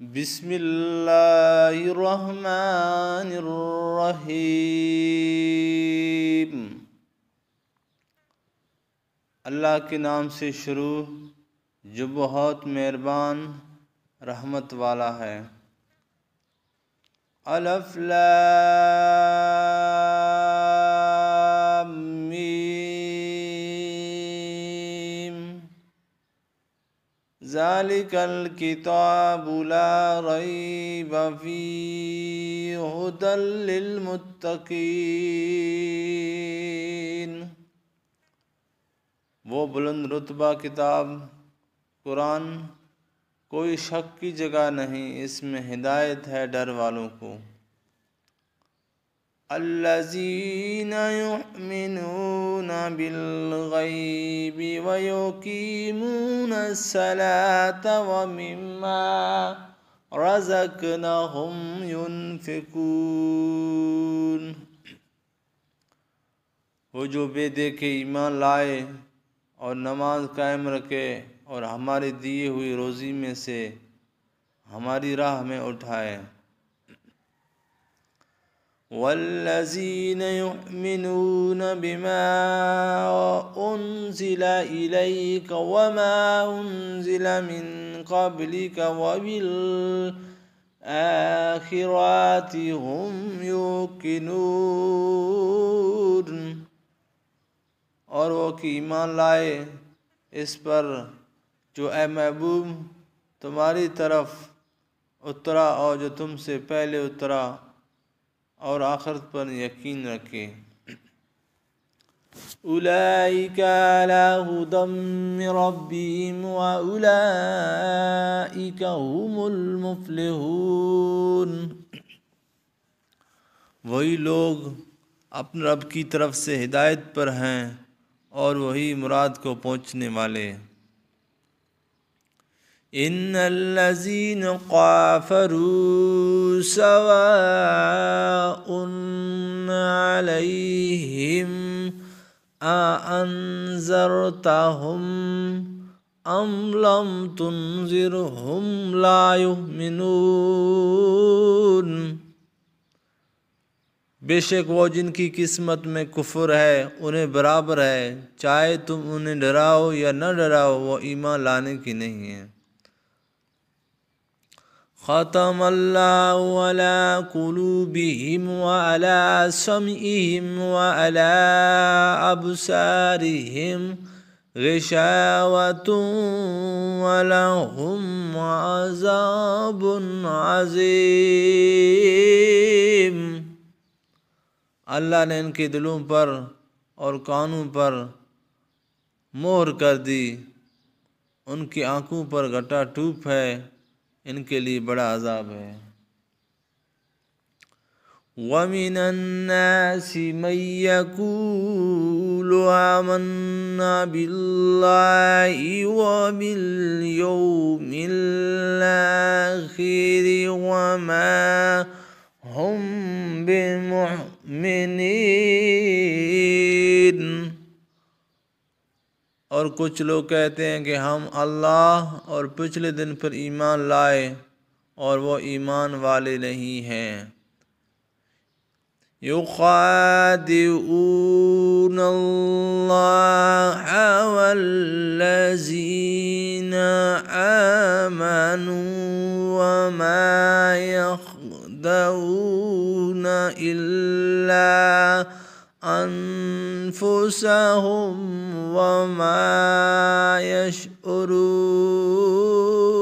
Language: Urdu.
بسم اللہ الرحمن الرحیم اللہ کے نام سے شروع جو بہت مہربان رحمت والا ہے الفلا ذَلِكَ الْكِتَابُ لَا رَيْبَ فِي هُدًى لِلْمُتَّقِينَ وہ بلند رتبہ کتاب قرآن کوئی شک کی جگہ نہیں اس میں ہدایت ہے ڈر والوں کو الذين يؤمنون بالغيب ويقيمون الصلاة ومما رزقناهم ينفقون وہ جو بے دیکھے ایمان لائے اور نماز قائم رکھے اور ہمارے دیے ہوئی روزی میں سے ہماری راہ میں اٹھائے والذين يؤمنون بما أنزل إليك وما أنزل من قبلك وبالآخرات هم يوقنون اور وہ کہ ایمان لائے اس پر جو اے محبوب تمہاری طرف اترا اور جو تم سے پہلے اترا اور آخرت پر یقین رکھے اولائکا لا غدم ربیم و اولائکا ہم المفلحون وہی لوگ اپنے رب کی طرف سے ہدایت پر ہیں اور وہی مراد کو پہنچنے والے ہیں ان الذين قافروا سواء عليهم أأنذرتهم أم لم تنذرهم لا يؤمنون بے شک وہ جن کی قسمت میں کفر ہے انہیں برابر ہے چاہے تم انہیں ڈراؤ یا نہ ڈراؤ وہ ایمان لانے کی نہیں ہے ختم الله على قلوبهم وعلى سمعهم وعلى أبصارهم غشاوة ولهم عذاب عظيم اللہ نے ان کے دلوں پر اور کانوں پر مہر کر دی ان کی آنکھوں پر گھٹا ٹوپ ہے کے लिए بڑا عذاب ہے ومن الناس من يقول آمنا بالله وباليوم الآخر وما هم بمؤمنين اور کچھ لوگ کہتے ہیں کہ ہم اللہ اور پچھلے دن پر ایمان لائے اور وہ ایمان والے نہیں ہیں والذين آمنوا وما يخدعون إلا أنفسهم وما يشعرون